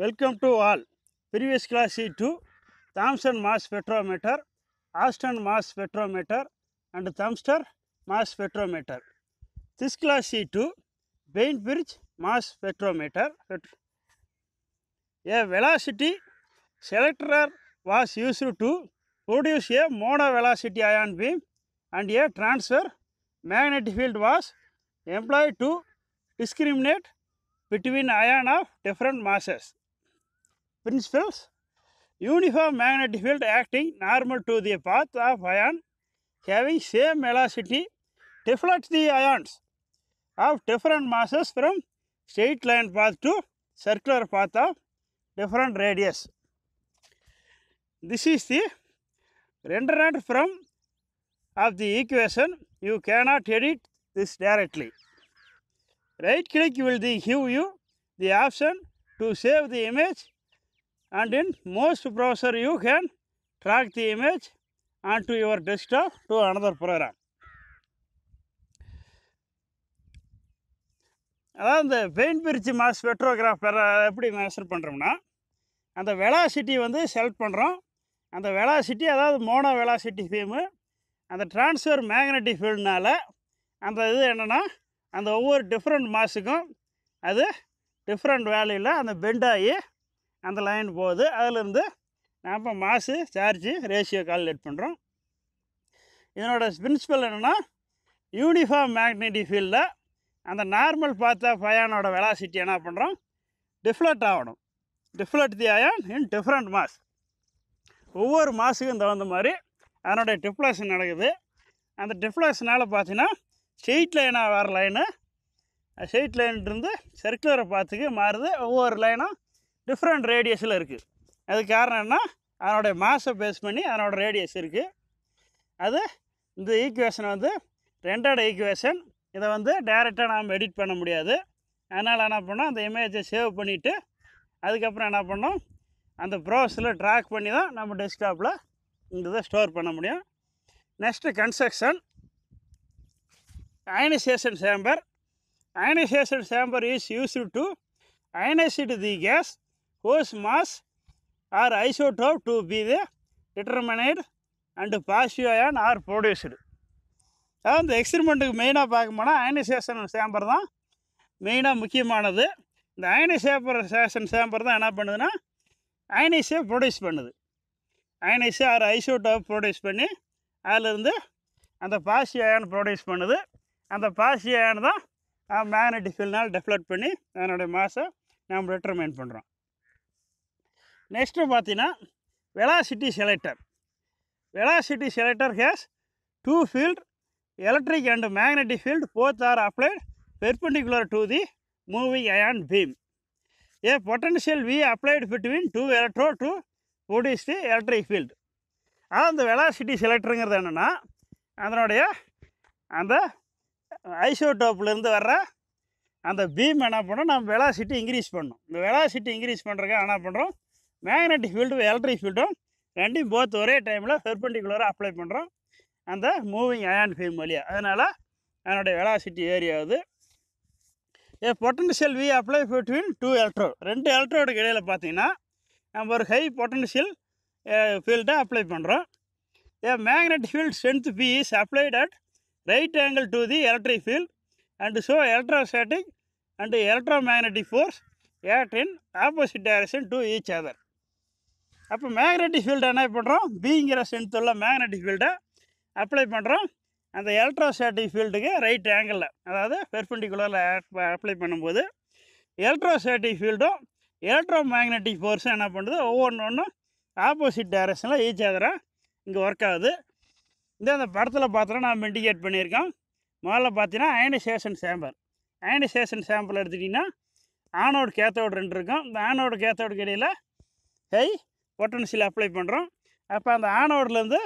Welcome to all. Previous class E2, Thomson mass spectrometer, Austin mass spectrometer and Thamster mass spectrometer. This class E2, Bainbridge mass spectrometer. A velocity selector was used to produce a mono-velocity ion beam and a transfer magnetic field was employed to discriminate between ion of different masses principles, uniform magnetic field acting normal to the path of ion having same velocity deflects the ions of different masses from straight line path to circular path of different radius. This is the rendered from of the equation. You cannot edit this directly. Right click will give you the option to save the image and in most browser you can track the image onto your desktop to another program அதாவது இந்த pain பிரிச்சு mass வெட்ரோகிராஃப் எப்படி மேசர் பண்ணுறோம்னா அந்த velocity வந்து select பண்ணுறோம் அந்த velocity அதாவது மோனோ வெலாசிட்டி ஃபீமு அந்த டிரான்ஸ்ஃபர் மேக்னட்டிக் ஃபீல்டுனால அந்த இது என்னென்னா அந்த ஒவ்வொரு டிஃப்ரெண்ட் மாஸுக்கும் அது டிஃப்ரெண்ட் வேல்யூவில் அந்த பெண்டாகி அந்த லைன் போகுது அதிலிருந்து நாம் மாசு சார்ஜு ரேஷியோ கால்குலேட் பண்ணுறோம் இதனோட பிரின்சிபல் என்னென்னா யூனிஃபார்ம் மேக்னெட்டிக் ஃபீல்டில் அந்த நார்மல் பார்த்தா ஃபயானோட வெலாசிட்டி என்ன பண்ணுறோம் டிஃப்ளட் ஆகணும் deflect the ion in different mass ஒவ்வொரு மாசுக்கும் தகுந்த மாதிரி அதனுடைய டிஃப்ளேஷன் நடக்குது அந்த டிஃப்ளேஷனால் பார்த்தீங்கன்னா ஸ்டெயிட் லைனாக வர லைனு ஸ்டெயிட் லைன்லேருந்து சர்க்குலரை பார்த்துக்கு மாறுது ஒவ்வொரு லைனும் டிஃப்ரெண்ட் ரேடியஸில் இருக்குது அது காரணம் என்ன அதனுடைய மாஸை பேஸ் பண்ணி அதனோட ரேடியஸ் இருக்குது அது இந்த ஈக்குவேஷன் வந்து ரெண்டட் ஈக்குவேஷன் இதை வந்து டைரெக்டாக நாம் எடிட் பண்ண முடியாது அதனால் என்ன பண்ணோம் அந்த இமேஜை சேவ் பண்ணிவிட்டு அதுக்கப்புறம் என்ன பண்ணோம் அந்த ப்ரோஸில் ட்ராக் பண்ணி தான் நம்ம டெஸ்க்டாப்பில் இந்த இதை ஸ்டோர் பண்ண முடியும் next construction ionisation chamber ionisation chamber is used to ionise the gas whose mass or isotope to be the determined and positive are produced அதாவது இந்த எக்ஸ்பிரிமெண்ட்டுக்கு மெயினாக பார்க்க போனால் அயனைசேஷன் சேம்பர் தான் மெயினாக முக்கியமானது இந்த அயனைசேப்பர் சேஷன் சேம்பர் தான் என்ன பண்ணுதுன்னா அயனைஸே ப்ரொடியூஸ் பண்ணுது அயனைஸே ஆர் ஐசோடோப் ப்ரொடியூஸ் பண்ணி அதிலிருந்து அந்த பாசி ப்ரொடியூஸ் பண்ணுது அந்த பாசி தான் மேக்னெட்டிக் ஃபீல்னால் டெவலப் பண்ணி அதனுடைய மாசை நாம் டிட்டர்மைன் பண்ணுறோம் நெக்ஸ்ட்டு பார்த்தீங்கன்னா velocity selector velocity selector has two field electric and magnetic field both are applied perpendicular to the moving ion beam a potential V applied between two electro to produce the electric field ஆனால் அந்த velocity செலக்டருங்கிறது என்னென்னா அதனுடைய அந்த ஐசோடோப்லேருந்து வர்ற அந்த beam என்ன பண்ணுறோம் நம்ம வெலாசிட்டி இன்க்ரீஸ் பண்ணோம் இந்த வெலாசிட்டி இன்க்ரீஸ் பண்ணுறதுக்கு என்ன பண்ணுறோம் மேக்னெட்டிக் ஃபீல்டு எலக்ட்ரிக் ஃபீல்டும் ரெண்டையும் போத்து ஒரே டைமில் பெர்பெண்டிகுலராக அப்ளை பண்ணுறோம் அந்த மூவிங் அயான் ஃபீம் வழியாக அதனால் அதனுடைய வெலாசிட்டி ஏரியாவது a potential V apply between two electro ரெண்டு எலக்ட்ரோடுக்கு இடையில் பார்த்தீங்கன்னா நம்ம ஒரு ஹை பொட்டன்ஷியல் ஃபீல்டை அப்ளை பண்ணுறோம் a magnetic field strength B is applied at right angle to the electric field and so electrostatic and electromagnetic force act in opposite direction to each other அப்போ magnetic ஃபீல்டை என்ன பண்ணுறோம் பிங்கிற strength உள்ள magnetic ஃபீல்டை apply பண்ணுறோம் அந்த electrostatic ஃபீல்டுக்கு ரைட் ஆங்கிளில் அதாவது பெர்பெண்டிகுலரில் அப்ளை பண்ணும்போது எலக்ட்ரோஸ்டேட்டிக் ஃபீல்டும் எலக்ட்ரோ மேக்னெட்டிக் ஃபோர்ஸும் என்ன பண்ணுது ஒவ்வொன்று ஒன்றும் ஆப்போசிட் டேரக்ஷனில் ஈச் ஆதராக இங்கே ஒர்க் ஆகுது இந்த அந்த படத்தில் பார்த்தோன்னா நான் இண்டிகேட் பண்ணியிருக்கோம் முதல்ல பார்த்தீங்கன்னா அயனிசேஷன் சேம்பர் அயனிசேஷன் சாம்பிள் எடுத்துக்கிட்டிங்கன்னா ஆனோடு கேத்தோடு ரெண்டு இருக்கும் இந்த ஆனோடு கேத்தோடு கிடையில் ஹை பொட்டன்ஷியல் அப்ளை பண்ணுறோம் அப்போ அந்த ஆனோட்லேருந்து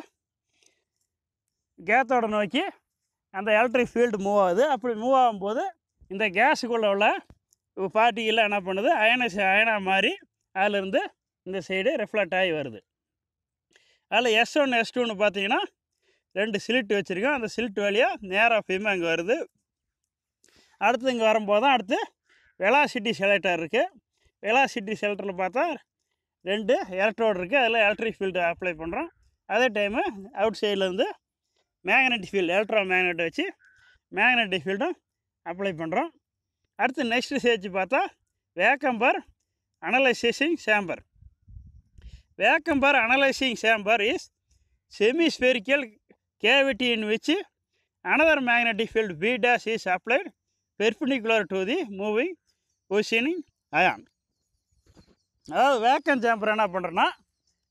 கேத்தோட நோக்கி அந்த எலக்ட்ரிக் ஃபீல்டு மூவ் ஆகுது அப்படி மூவ் ஆகும்போது இந்த கேஸுக்குள்ளே உள்ள பார்ட்டிகளில் என்ன பண்ணுது அயனஸ் அயனாக மாறி அதிலிருந்து இந்த சைடு ரிஃப்ளெக்ட் ஆகி வருது அதில் எஸ் ஒன் எஸ் டூன்னு பார்த்தீங்கன்னா ரெண்டு சிலிட்டு வச்சுருக்கோம் அந்த சிலிட்டு வழியாக நேராக ஃபீமே அங்கே வருது அடுத்து இங்கே வரும்போது தான் அடுத்து வெலாசிட்டி செலக்டர் இருக்குது வெலாசிட்டி செலக்டரில் பார்த்தா ரெண்டு எலக்ட்ரோடு இருக்குது அதில் எலக்ட்ரிக் ஃபீல்டு அப்ளை பண்ணுறோம் அதே டைமு அவுட் சைட்லேருந்து மேக்னெட்டிக் ஃபீல்டு எலக்ட்ரோ மேக்னெட்டை வச்சு மேக்னெட்டிக் ஃபீல்டும் அப்ளை பண்ணுறோம் அடுத்து நெக்ஸ்ட்டு ஸ்டேஜ் பார்த்தா vacuum analysing chamber vacuum analysing chamber is semispherical cavity in வச்சு another magnetic field B dash is applied perpendicular to the moving positioning ion அதாவது வேக்கன் சேம்பர் என்ன பண்ணுறோன்னா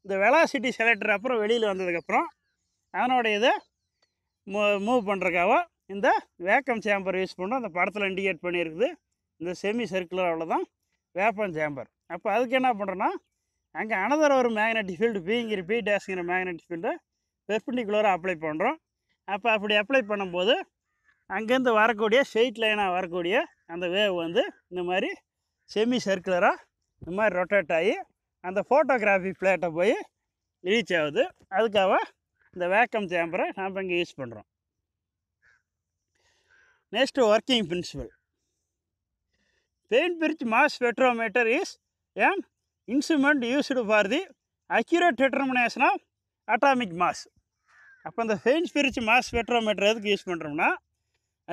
இந்த வெலாசிட்டி செலக்டர் அப்புறம் வெளியில் வந்ததுக்கப்புறம் அதனுடைய இதை மூ மூவ் பண்ணுறக்காக இந்த வேக்கம் சேம்பர் யூஸ் பண்ணோம் அந்த படத்தில் இண்டிகேட் பண்ணியிருக்குது இந்த செமி சர்க்குலர் அவ்வளோதான் வேப்பம் சேம்பர் அப்போ அதுக்கு என்ன பண்ணுறோன்னா அங்கே அனதர் ஒரு மேக்னெட்டிக் ஃபீல்டு பீங்கிற பி டேஸுங்கிற மேக்னெட்டிக் ஃபீல்டு பெர்பெண்டிகுலராக அப்ளை பண்ணுறோம் அப்போ அப்படி அப்ளை பண்ணும்போது அங்கேருந்து வரக்கூடிய ஸ்ட்ரெயிட் லைனாக வரக்கூடிய அந்த வேவ் வந்து இந்த மாதிரி செமி சர்க்குலராக இந்த மாதிரி ரொட்டேட் ஆகி அந்த ஃபோட்டோகிராஃபி பிளேட்டை போய் ரீச் ஆகுது அதுக்காக இந்த வேக்கம் சேம்பரை நாம் இங்கே யூஸ் பண்ணுறோம் next working principle Bainbridge mass spectrometer is an instrument used for the accurate determination of atomic mass அப்போ இந்த பெயிண்ட் பிரிட்ஜ் மாஸ் ஸ்பெக்ட்ரோமீட்டர் எதுக்கு யூஸ் பண்ணுறோம்னா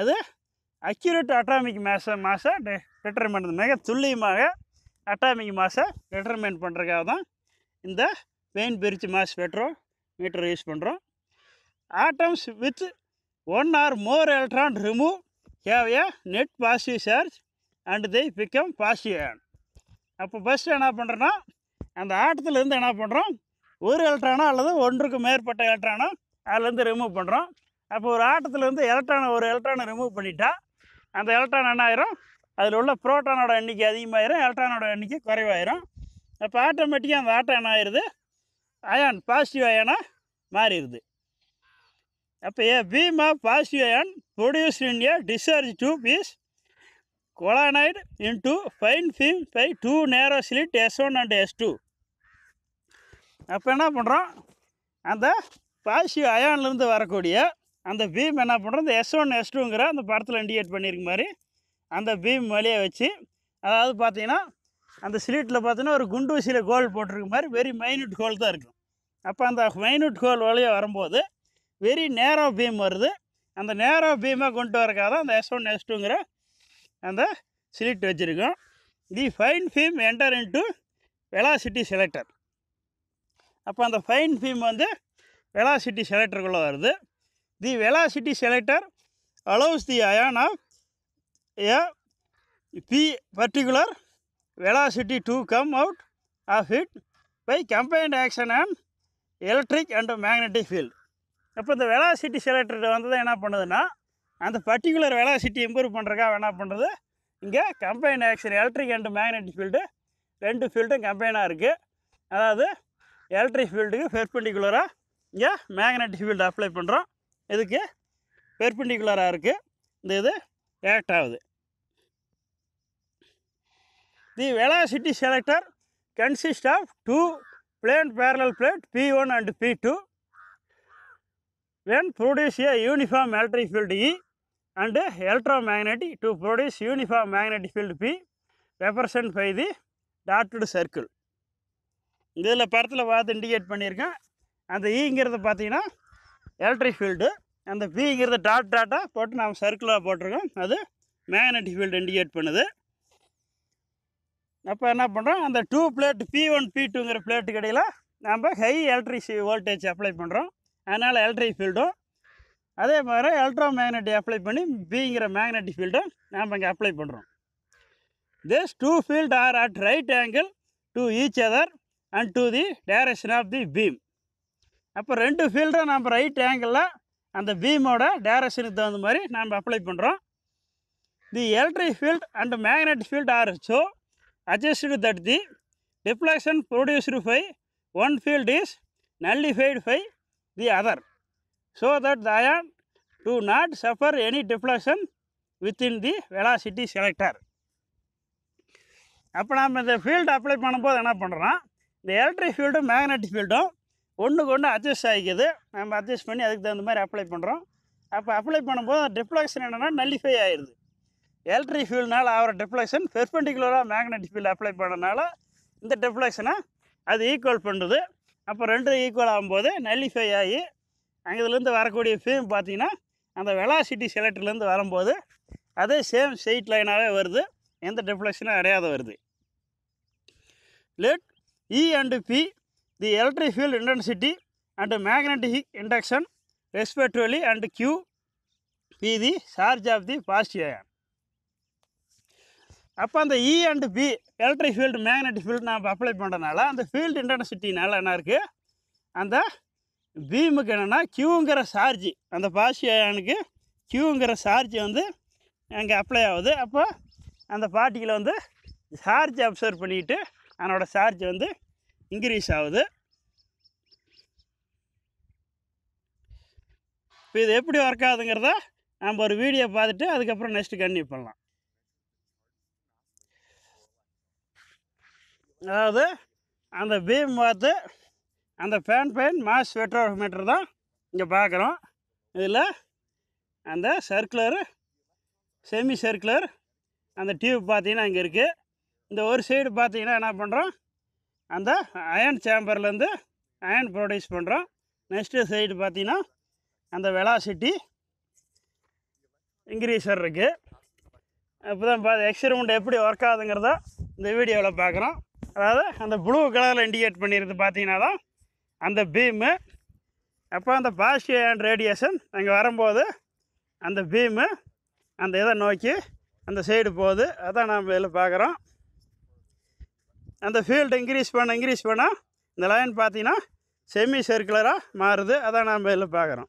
அது அக்யூரேட் அட்டாமிக் மாஸை மாஸை டெட்டர்மெண்ட் மிக துல்லியமாக அட்டாமிக் மாஸை டெட்டர்மெண்ட் பண்ணுறதுக்காக தான் இந்த Bainbridge mass spectrometer use பண்ணுறோம் atoms with one or more electron remove have a net positive charge and the become positive ion அப்போ ஃபஸ்ட்டு என்ன பண்ணுறோன்னா அந்த ஆட்டத்துலேருந்து என்ன பண்ணுறோம் ஒரு எலக்ட்ரானோ அல்லது ஒன்றுக்கு மேற்பட்ட எலக்ட்ரானோ அதுலேருந்து ரிமூவ் பண்ணுறோம் அப்போ ஒரு ஆட்டத்துலேருந்து எலக்ட்ரானை ஒரு எலக்ட்ரானை ரிமூவ் பண்ணிட்டா அந்த எலக்ட்ரான் என்ன ஆயிரும் அதில் உள்ள புரோட்டானோட எண்ணிக்கை அதிகமாகிடும் எலக்ட்ரானோட எண்ணிக்கை குறைவாயிரும் அப்போ ஆட்டோமேட்டிக்காக அந்த ஆட்டம் என்ன ஆயிடுது அயான் பாசிட்டிவ் அயனாக மாறிடுது அப்போ a beam of positive ion produce in a discharge tube is in into fine beam by two narrow slit S one and S two அப்போ என்ன பண்ணுறோம் அந்த பாசிட்டிவ் அயான்லேருந்து வரக்கூடிய அந்த பீம் என்ன பண்ணுறோம் இந்த எஸ் ஒன் எஸ் டூங்கிற அந்த படத்தில் இண்டிகேட் பண்ணியிருக்க மாதிரி அந்த பீம் வழியை வச்சு அதாவது பார்த்தீங்கன்னா அந்த ஸ்லீட்டில் பார்த்தீங்கன்னா ஒரு குண்டு கோல் போட்டிருக்க மாதிரி வெரி மைனூட் கோல் தான் இருக்கும் அப்போ அந்த மைனூட் கோல் வழியாக வரும்போது வெரி நேரோ பீம் வருது அந்த நேரோ பீமாக கொண்டு வரக்காக அந்த எஸ் ஒன் எஸ் டூங்கிற அந்த ஸ்லீட் வச்சுருக்கோம் the fine beam enter into velocity selector அப்போ அந்த ஃபைன் ஃபீம் வந்து வெலாசிட்டி செலக்டருக்குள்ளே வருது the velocity selector allows the ion of a p particular velocity to come out of it by combined action on electric and magnetic field அப்போ இந்த velocity selector வந்து தான் என்ன பண்ணுதுன்னா அந்த பர்டிகுலர் வெலாசிட்டி இம்ப்ரூவ் பண்ணுறக்காக என்ன பண்ணுறது இங்கே combine action electric and magnetic field ரெண்டு ஃபீல்டும் கம்பைனாக இருக்குது அதாவது எலக்ட்ரிக் ஃபீல்டுக்கு பெர்பெண்டிகுலராக இங்கே மேக்னெட்டிக் ஃபீல்டு அப்ளை பண்ணுறோம் இதுக்கு பெர்பெண்டிகுலராக இருக்குது இந்த இது act the velocity selector consist of two plane parallel plate P one and P two when produce a uniform electric field E and electromagnetic to produce uniform magnetic field B represent by the dotted circle இதில் படத்தில் பார்த்து indicate பண்ணியிருக்கேன் அந்த ஈங்கிறது e பார்த்தீங்கன்னா electric field அந்த பிங்கிறத dot டாட்டாக போட்டு நாம் சர்க்குலாக போட்டிருக்கோம் அது மேக்னெட்டிக் ஃபீல்டு இண்டிகேட் பண்ணுது அப்போ என்ன பண்ணுறோம் அந்த two plate P one P டூங்கிற பிளேட்டு கடையில் நாம் ஹை எலக்ட்ரிசி வோல்டேஜ் அப்ளை பண்ணுறோம் அதனால் எலக்ட்ரிக் ஃபீல்டும் அதே மாதிரி எலக்ட்ரோ மேக்னெட்டிக் அப்ளை பண்ணி பிங்கிற மேக்னெட்டிக் ஃபீல்டும் நாம் இங்கே அப்ளை பண்ணுறோம் this two field are at right angle to each other and to the direction of the beam அப்போ ரெண்டு ஃபீல்டும் நம்ம ரைட் ஆங்கிளில் அந்த பீமோட டேரக்ஷனுக்கு தகுந்த மாதிரி நாம் அப்ளை பண்ணுறோம் the electric field and magnetic field so adjusted that the deflection produced by one field is nullified by the other so that the ion do not suffer any deflection within the velocity selector அப்போ நாம் இந்த field apply பண்ணும்போது என்ன பண்ணுறோம் இந்த electric ஃபீல்டும் magnetic ஃபீல்டும் ஒன்றுக்கு ஒன்று adjust ஆகிக்குது நம்ம அட்ஜஸ்ட் பண்ணி அதுக்கு தகுந்த மாதிரி அப்ளை பண்ணுறோம் அப்போ அப்ளை பண்ணும்போது டிப்ளக்ஷன் என்னென்னா நல்லிஃபை ஆயிடுது எலக்ட்ரிக் ஃபியூல்னால் ஆகிற டிப்ளக்ஷன் பெர்பெண்டிகுலராக மேக்னெட்டிக் ஃபீல் அப்ளை பண்ணனால இந்த டிப்ளக்ஷனை அது ஈக்குவல் பண்ணுறது அப்போ ரெண்டும் ஈக்குவல் ஆகும்போது நல்லிஃபை ஆகி அங்கேருந்து வரக்கூடிய ஃபியூம் பார்த்திங்கன்னா அந்த வெலாசிட்டி செலக்டர்லேருந்து வரும்போது அதே சேம் ஸ்ட்ரெயிட் லைனாகவே வருது எந்த டிப்ளக்ஷனும் அடையாத வருது let E and B the electric field intensity and magnetic induction respectively and q be the charge of the positive ion அப்போ அந்த E and B electric field magnetic field நம்ம அப்ளை பண்ணுறதுனால அந்த ஃபீல்டு இன்டென்சிட்டினால என்ன இருக்குது அந்த பீமுக்கு என்னென்னா கியூங்கிற சார்ஜ் அந்த பாசிட்டிவ் அயனுக்கு கியூங்கிற சார்ஜ் வந்து அங்கே அப்ளை ஆகுது அப்போ அந்த பார்ட்டிக்கில் வந்து சார்ஜ் அப்சர்வ் பண்ணிக்கிட்டு அதனோட சார்ஜ் வந்து இன்க்ரீஸ் ஆகுது இப்போ இது எப்படி ஒர்க் ஆகுதுங்கிறத நம்ம ஒரு வீடியோ பார்த்துட்டு அதுக்கப்புறம் நெக்ஸ்ட்டு கன்டினியூ பண்ணலாம் அதாவது அந்த பீம் பார்த்து அந்த ஃபேன் ஃபேன் மாஸ் மீட்டர் தான் இங்கே பார்க்குறோம் இதில் அந்த சர்க்குலர் செமி சர்க்குலர் அந்த டியூப் பார்த்தீங்கன்னா இங்கே இருக்குது இந்த ஒரு சைடு பார்த்தீங்கன்னா என்ன பண்ணுறோம் அந்த அயன் சேம்பர்லேருந்து அயன் ப்ரொடியூஸ் பண்ணுறோம் நெக்ஸ்ட்டு சைடு பார்த்திங்கன்னா அந்த வெலாசிட்டி இன்க்ரீஸர் இருக்குது இப்போ தான் பார்த்து எக்ஸ்பெரிமெண்ட் எப்படி ஒர்க் ஆகுதுங்கிறத இந்த வீடியோவில் பார்க்குறோம் அதாவது அந்த ப்ளூ கலரில் இண்டிகேட் பண்ணிடுறது பார்த்தீங்கன்னா தான் அந்த பீமு அப்போ அந்த பாசிட்டிவ் அண்ட் ரேடியேஷன் அங்கே வரும்போது அந்த பீமு அந்த இதை நோக்கி அந்த சைடு போகுது அதான் நாம் இதில் பார்க்குறோம் அந்த ஃபீல்டு இன்க்ரீஸ் பண்ண இன்க்ரீஸ் பண்ணால் இந்த லைன் பார்த்தீங்கன்னா செமி சர்க்குலராக மாறுது அதான் நாம் இதில் பார்க்குறோம்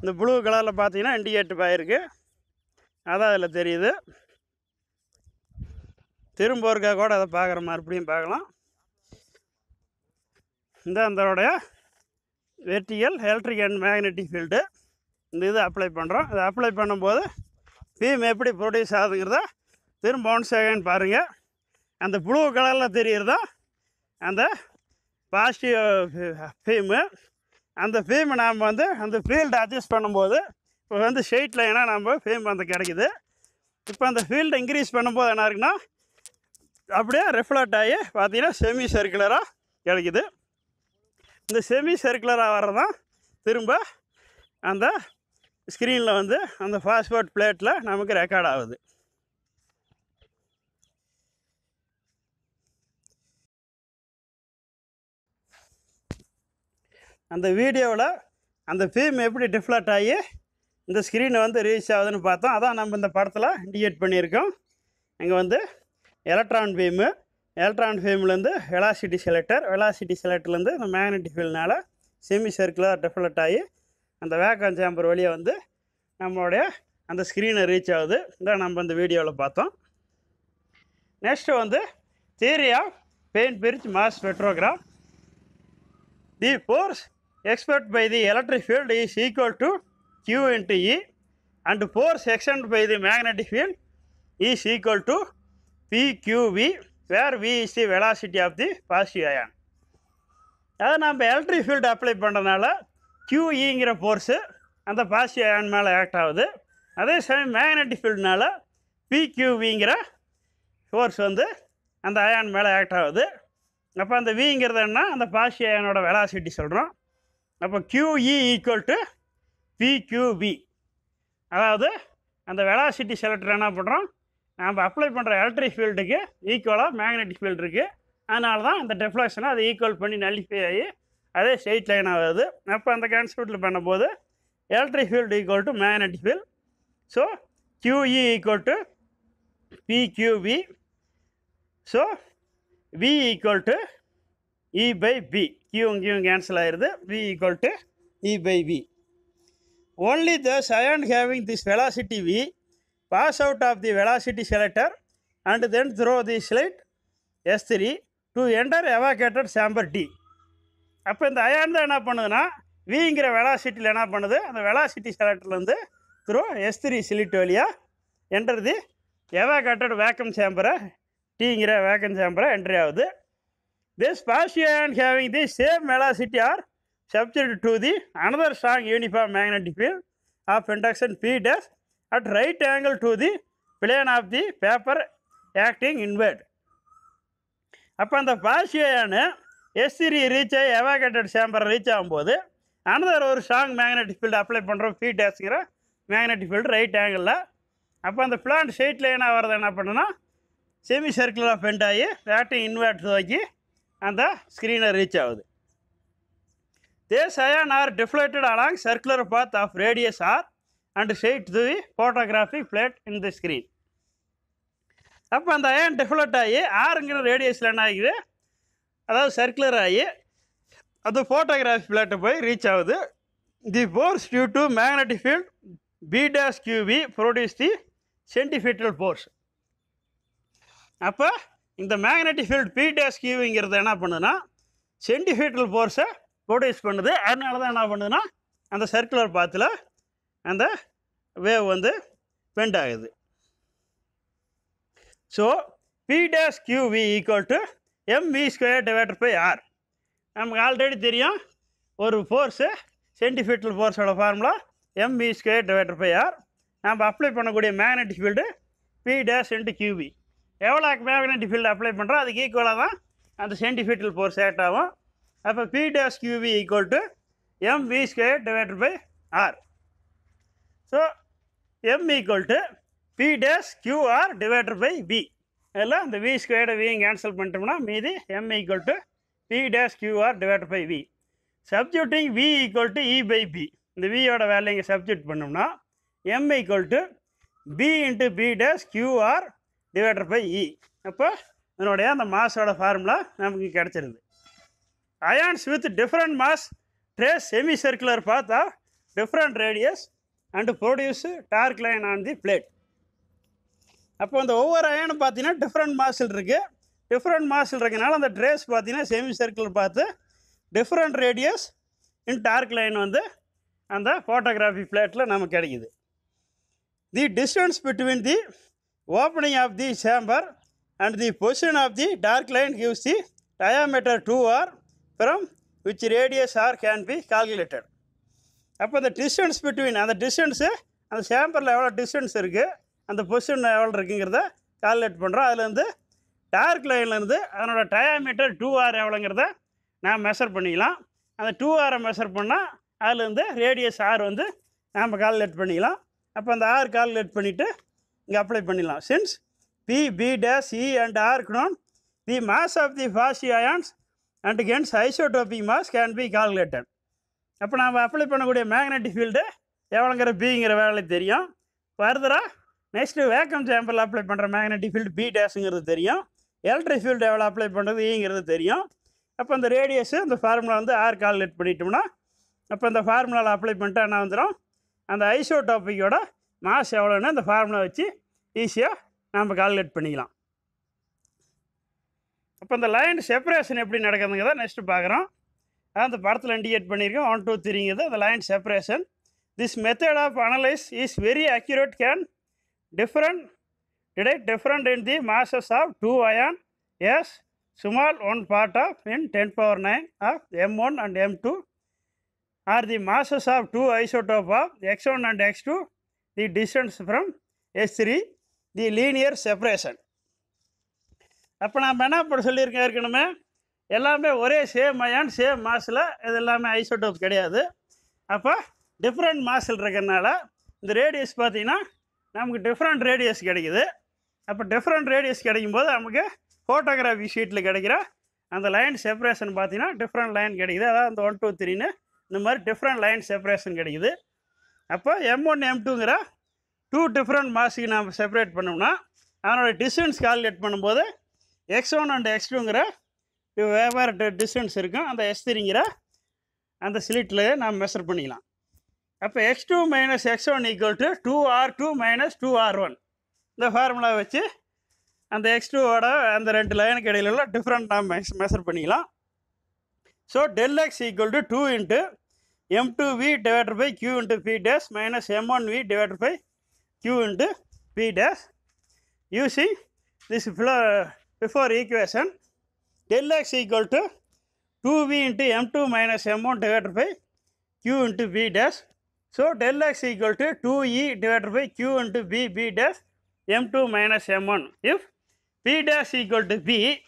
இந்த ப்ளூ கலரில் பார்த்தீங்கன்னா இண்டிகேட்டர் ஆகிருக்கு அதான் அதில் தெரியுது திரும்ப இருக்கா கூட அதை பார்க்குற மறுபடியும் பார்க்கலாம் இந்த அதோடைய vertical electric and magnetic field இந்த இது அப்ளை பண்ணுறோம் இதை அப்ளை பண்ணும்போது பீம் எப்படி ப்ரொடியூஸ் ஆகுதுங்கிறத திரும்ப ஒன் செகண்ட் பாருங்கள் அந்த ப்ளூ கலரில் தான் அந்த பாசிட்டிவ் ஃபீமு uh, அந்த ஃபீமை நாம் வந்து அந்த ஃபீல்டு அட்ஜஸ்ட் பண்ணும்போது இப்போ வந்து ஷெய்ட் லைனாக நம்ம ஃபீம் வந்து கிடைக்குது இப்போ அந்த ஃபீல்டு இன்க்ரீஸ் பண்ணும்போது என்ன இருக்குன்னா அப்படியே ரெஃப்ளெக்ட் ஆகி பார்த்தீங்கன்னா செமி சர்க்குலராக கிடைக்குது இந்த செமி சர்க்குலராக தான் திரும்ப அந்த ஸ்க்ரீனில் வந்து அந்த ஃபாஸ்போர்ட் பிளேட்டில் நமக்கு ரெக்கார்ட் ஆகுது அந்த வீடியோவில் அந்த ஃபீம் எப்படி டிஃப்ளட் ஆகி இந்த ஸ்க்ரீனை வந்து ரீச் ஆகுதுன்னு பார்த்தோம் அதான் நம்ம இந்த படத்தில் இண்டிகேட் பண்ணியிருக்கோம் இங்கே வந்து எலக்ட்ரான் ஃபீமு எலக்ட்ரான் ஃபீம்லேருந்து வெலாசிட்டி செலக்டர் வெலாசிட்டி செலக்டர்லேருந்து இந்த மேக்னெட்டிக் ஃபீல்னால் செமி சர்க்குலர் டெஃபிலட் ஆகி அந்த வேக்கம் சேம்பர் வழியாக வந்து நம்மளுடைய அந்த ஸ்க்ரீனை ரீச் ஆகுது இதான் நம்ம இந்த வீடியோவில் பார்த்தோம் நெக்ஸ்ட்டு வந்து தீரியா Bainbridge mass spectrogram the force expressed by the electric field is equal to Q into E and force exerted by the magnetic field is equal to PQV where V is the velocity of the positive ion. அதை நம்ம electric field apply பண்ணுறதுனால கியூஇங்கிற force அந்த positive ion மேலே act ஆகுது அதே சமயம் magnetic ஃபீல்டுனால பிக்யூவிங்கிற force வந்து அந்த அயான் மேலே ஆக்ட் ஆகுது அப்போ அந்த விங்கிறது என்ன அந்த பாசிட்டிவ் அயனோட வெலாசிட்டி சொல்கிறோம் அப்போ கியூஇ ஈக்குவல் டு பிக்யூபி அதாவது அந்த வெலாசிட்டி செலக்டர் என்ன பண்ணுறோம் நாம் அப்ளை பண்ணுற எலக்ட்ரிக் ஃபீல்டுக்கு ஈக்குவலாக மேக்னெட்டிக் ஃபீல்டு இருக்குது அதனால தான் அந்த டெஃப்ளக்ஷனை அதை ஈக்குவல் பண்ணி நல்லிஃபை ஆகி அதே ஸ்ட்ரெயிட் லைன் ஆகுது அப்போ அந்த கான்செப்டில் பண்ணும்போது electric field equal to magnetic field so q E equal to B q B so v equal to E by B q இங்கேயும் கேன்சல் ஆயிடுது v equal to E by v the the having this velocity v pass out of the velocity selector and then through the slit S three to enter evacuated chamber D அப்போ இந்த ion தான் என்ன பண்ணுதுன்னா விங்கிற வெலாசிட்டியில் என்ன பண்ணுது அந்த velocity செலக்டர்லேருந்து through S three slit வழியாக என்டர் தி எவாகேட்டட் வேக்கம் சாம்பரை டீங்கிற வேக்கம் சாம்பரை என்ட்ரி ஆகுது This and having the same velocity are subject to the another strong uniform magnetic field of induction P dash at right angle to the plane of the paper acting inward. அப்போ அந்த பாசியான S three reach ஆகி evacuated chamber reach ஆகும்போது another ஒரு strong magnetic field apply பண்ணுறோம் ஃபீட் டேஸ்ங்கிற magnetic field right ஆங்கிளில் அப்போ அந்த பிளான்ட் ஸ்ட்ரெயிட் என்ன வரது என்ன பண்ணுன்னா செமி சர்க்குலராக பெண்ட் ஆகி வேட்டிங் இன்வெர்ட் தோக்கி அந்த ஸ்க்ரீனை ரீச் ஆகுது these ion are deflected along circular path of radius R and ஷெய்ட் the photographic plate in the screen அப்போ அந்த அயான் டிஃப்ளேட் ஆகி ஆறுங்கிற ரேடியஸில் என்ன ஆகுது அதாவது சர்க்குலர் ஆகி அது ஃபோட்டோகிராஃபி பிளேட்டை போய் ரீச் ஆகுது the force due to magnetic field B times q B produce the centripetal force அப்போ இந்த மேக்னெட்டிக் ஃபீல்டு பி டேஸ் கியூங்கிறது என்ன பண்ணுதுன்னா சென்டிஃபீட்டல் ஃபோர்ஸை ப்ரொடியூஸ் பண்ணுது அதனால தான் என்ன பண்ணுதுன்னா அந்த சர்க்குலர் பாத்தில் அந்த வேவ் வந்து பெண்ட் ஆகுது so B times q v equal to m v square divided by R நமக்கு ஆல்ரெடி தெரியும் ஒரு ஃபோர்ஸு சென்டிஃபீட்டல் ஃபோர்ஸோட formula m v square divided by R நம்ம அப்ளை பண்ணக்கூடிய magnetic field B times into q B எவ்வளோ மேக்னெட்டிக் ஃபீல்டு அப்ளை பண்ணுறோம் அதுக்கு ஈக்குவலாக தான் அந்த சென்டிஃபீட்டல் ஃபோர்ஸ் ஆக்ட் ஆகும் அப்போ B times q v equal to m v square divided by R so m equal to B times q R divided by B அதில் அந்த வி ஸ்கொயர்டு வியும் கேன்சல் பண்ணிட்டோம்னா மீதி m equal to B times q R divided by v subjecting v equal to E by B இந்த வியோட இங்கே subject பண்ணோம்னா m equal to B into B times q R divided by E அப்போ இதனுடைய அந்த மாஸோட ஃபார்முலா நமக்கு கிடச்சிருது ions with different mass trace semi circular பார்த்தா different radius and produce dark line on the plate அப்போ அந்த ஒவ்வொரு அயனும் பார்த்தீங்கன்னா டிஃப்ரெண்ட் மாஸில் இருக்குது டிஃப்ரெண்ட் மாஸில் இருக்கனால அந்த ட்ரேஸ் பார்த்தீங்கன்னா செமி சர்க்கிள் பார்த்து different radius in dark line வந்து அந்த ஃபோட்டோகிராஃபி பிளேட்டில் நமக்கு கிடைக்குது the distance between the opening of the chamber and the the of the dark line line the diameter two R from which radius R can be calculated அப்போ அந்த distance between அந்த distance அந்த சேம்பரில் எவ்வளோ distance இருக்குது அந்த position எவ்வளோ இருக்குங்கிறத calculate பண்ணுறோம் அதுலேருந்து டார்க் லைன்லேருந்து அதனோட டயாமீட்டர் டூ ஆர் எவ்வளோங்கிறத நாம் மெஷர் பண்ணிக்கலாம் அந்த டூ ஆரை மெஷர் பண்ணால் அதுலேருந்து ரேடியஸ் ஆர் வந்து நாம் கால்குலேட் பண்ணிக்கலாம் அப்போ அந்த ஆர் கால்குலேட் பண்ணிவிட்டு இங்கே அப்ளை பண்ணிடலாம் since B B times E and R known the mass of the positive ions and hence isotropic mass can be calculated அப்போ நாம் அப்ளை பண்ணக்கூடிய மேக்னெட்டிக் ஃபீல்டு எவ்வளோங்கிற பிங்கிற வேலை தெரியும் ஃபர்தரா நெக்ஸ்ட்டு வேக்கம் சாம்பிள் அப்ளை பண்ணுற மேக்னெட்டிக் ஃபீல்டு பி டேஸுங்கிறது தெரியும் எலக்ட்ரிக் ஃபீல்டு எவ்வளோ அப்ளை பண்ணுறது ஈங்கிறது e தெரியும் அப்போ அந்த ரேடியஸு அந்த ஃபார்முலா வந்து ஆர் கால்குலேட் பண்ணிட்டோம்னா அப்போ அந்த ஃபார்முலாவில் அப்ளை பண்ணிட்டு என்ன வந்துடும் அந்த ஐசோடாபிக்கோட மாஸ் எவ்வளோன்னா இந்த ஃபார்முலா வச்சு ஈஸியாக நாம் கால்குலேட் பண்ணிக்கலாம் அப்போ இந்த லைன் செப்பரேஷன் எப்படி நடக்குதுங்க தான் நெக்ஸ்ட்டு பார்க்குறோம் அதான் அந்த படத்தில் இண்டிகேட் பண்ணியிருக்கேன் ஒன் டூ த்ரீங்கிறது அந்த line separation this method of analyse is very accurate can different டிடை different in the masses of two ion as small one part of in ten power nine of M one and M two are the masses of two isotope of X one and X two the the from S three the linear separation அப்போ நாம் என்ன அப்படி சொல்லியிருக்கேன் ஏற்கனவே எல்லாமே ஒரே same ion same மாஸில் இது எல்லாமே ஐசோட்டோப் கிடையாது அப்போ டிஃப்ரெண்ட் மாஸில் இருக்கிறதுனால இந்த ரேடியஸ் பார்த்திங்கன்னா நமக்கு டிஃப்ரெண்ட் ரேடியஸ் கிடைக்குது அப்போ டிஃப்ரெண்ட் ரேடியஸ் கிடைக்கும் போது நமக்கு ஃபோட்டோகிராஃபி ஷீட்டில் கிடைக்கிற அந்த லைன் செப்பரேஷன் பார்த்தீங்கன்னா டிஃப்ரெண்ட் லைன் கிடைக்குது அதாவது அந்த ஒன் டூ த்ரீன்னு இந்த மாதிரி டிஃப்ரெண்ட் லைன் செப்பரேஷன் கிடைக்குது அப்போ எம் ஒன் எம் டூங்கிற டூ டிஃப்ரெண்ட் மாஸுக்கு நாம் செப்பரேட் பண்ணோம்னா அதனோட டிஸ்டன்ஸ் கால்குலேட் பண்ணும்போது எக்ஸ் ஒன் அண்ட் எக்ஸ் டூங்கிற வேறு டிஸ்டன்ஸ் இருக்கும் அந்த எஸ் திரிங்கிற அந்த சிலிட்டில் நாம் மெஷர் பண்ணிக்கலாம் அப்போ X two minus X one equal to two R two minus two R one இந்த ஃபார்முலா வச்சு அந்த எக்ஸ் டூவோட அந்த ரெண்டு லைனுக்கு இடையில டிஃப்ரெண்ட் நாம் மெஷர் பண்ணிக்கலாம் so del X equal to two into m2v divided by q into p dash minus m1v divided by q into p dash using this before equation del x equal to 2v into m2 minus m1 divided by q into b dash. So del x equal to 2e divided by q into b b dash m2 minus m1 if p dash equal to b.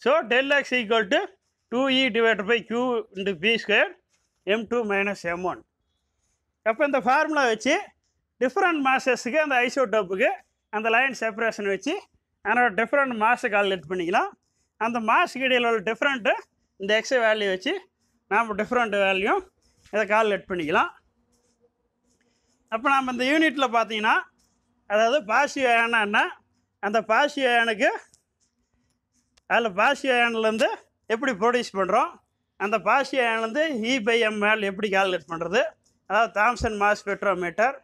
So del x equal to 2e divided by q into b square M two minus M one அப்போ இந்த formula வச்சு different மாசஸுக்கு அந்த ஐசோடோப்புக்கு அந்த line separation வச்சு அதனோட different மாஸை calculate பண்ணிக்கலாம் அந்த மாஸுக்கு இடையில் உள்ள டிஃப்ரெண்ட்டு இந்த எக்ஸ் வேல்யூ வச்சு நாம் டிஃப்ரெண்ட் வேல்யூ இதை கால்குலேட் பண்ணிக்கலாம் அப்போ நம்ம இந்த யூனிட்டில் பார்த்தீங்கன்னா அதாவது பாசிவ் அயனா அந்த பாசிவ் அயனுக்கு அதில் பாசிவ் அயன்லேருந்து எப்படி ப்ரொடியூஸ் பண்ணுறோம் அந்த பாசியானது இபிஎம் மேல் எப்படி கால்குலேட் பண்ணுறது அதாவது தாம்சன் மாஸ் பெட்ரோமீட்டர்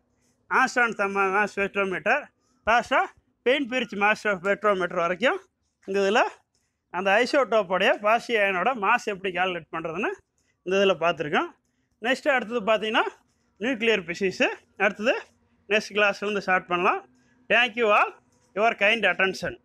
ஆன்ஸ்டான் தம்மா மாஸ் பெட்ரோமீட்டர் லாஸ்ட்டாக பெயின் பிரிச்சு மாஸ் பெட்ரோமீட்டர் வரைக்கும் இந்த இதில் அந்த ஐசோட்டோப்போடைய பாசி அயனோட மாஸ் எப்படி கால்குலேட் பண்ணுறதுன்னு இந்த இதில் பார்த்துருக்கோம் நெக்ஸ்ட்டு அடுத்தது பார்த்திங்கன்னா நியூக்ளியர் பிசிஸு அடுத்தது நெக்ஸ்ட் கிளாஸ்லேருந்து ஸ்டார்ட் பண்ணலாம் thank you all your kind attention